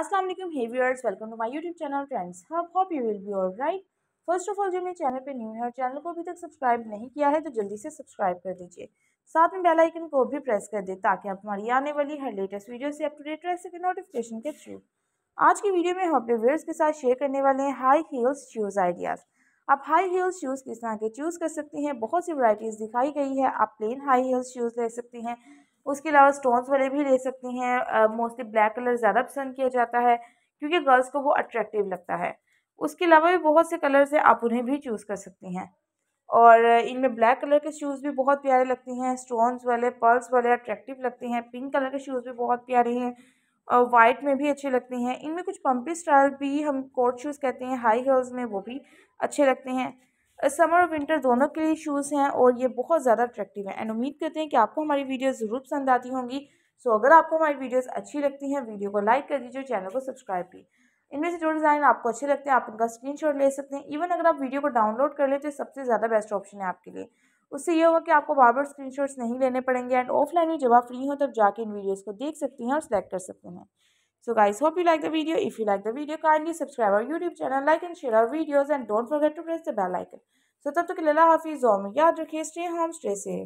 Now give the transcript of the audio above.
अस्सलाम वालेकुम hey viewers welcome to my YouTube channel friends हब hope you will be all right first of all जो मेरे channel पे न्यू है और चैनल को अभी तक सब्सक्राइब नहीं किया है तो जल्दी से सब्सक्राइब कर दीजिए साथ में बेल आइकन को भी प्रेस कर दें ताकि आप हमारी आने वाली हर लेटेस्ट वीडियो से अप डेट रह सकें नोटिफिकेशन के थ्रू आज की वीडियो में हम अपने व्यूअर्स के साथ शेयर करने वाले हैं हाई हील्स शूज़ आइडियाज़ आप हाई हील्स शूज़ किस तरह के चूज़ कर सकती हैं बहुत सी वराइटीज़ दिखाई गई है आप प्लेन हाई हील्स शूज़ ले सकती हैं उसके अलावा स्टोन्स वाले भी ले सकती हैं मोस्टली ब्लैक कलर ज़्यादा पसंद किया जाता है क्योंकि गर्ल्स को वो अट्रैक्टिव लगता है उसके अलावा भी बहुत से कलर्स हैं आप उन्हें भी चूज़ कर सकती हैं और इनमें ब्लैक कलर के शूज़ भी बहुत प्यारे लगती हैं स्टोन्स वाले पर्ल्स वाले अट्रैक्टिव लगते हैं पिंक कलर के शूज़ भी बहुत प्यारे हैं और वाइट में भी अच्छे लगते हैं इनमें कुछ पम्पी स्टाइल भी हम कोट शूज़ कहते हैं हाई हील्स में वो भी अच्छे लगते हैं समर और विंटर दोनों के लिए शूज़ हैं और ये बहुत ज़्यादा अट्रैक्टिव है एंड उम्मीद करते हैं कि आपको हमारी वीडियो ज़रूर पसंद आती होंगी सो so, अगर आपको हमारी वीडियोस अच्छी लगती हैं वीडियो को लाइक कर दीजिए चैनल को सब्सक्राइब भी इनमें से जो डिज़ाइन आपको अच्छे लगते हैं आप उनका स्क्रीन ले सकते हैं इवन अगर आप वीडियो को डाउनलोड कर लें तो सबसे ज़्यादा बेस्ट ऑप्शन है आपके लिए उससे यह होगा कि आपको बार बार स्क्रीन नहीं लेने पड़ेंगे एंड ऑफलाइन में जब आप फ्री हो तब जाके इन वीडियोज़ को देख सकती हैं और सेलेक्ट कर सकते हैं So guys, hope you like the video. If you like the video, kindly subscribe our YouTube channel, like and share our videos and don't forget to press the bell icon. So तब तक के लिए हाफिज़ और याद रखिए stay home stay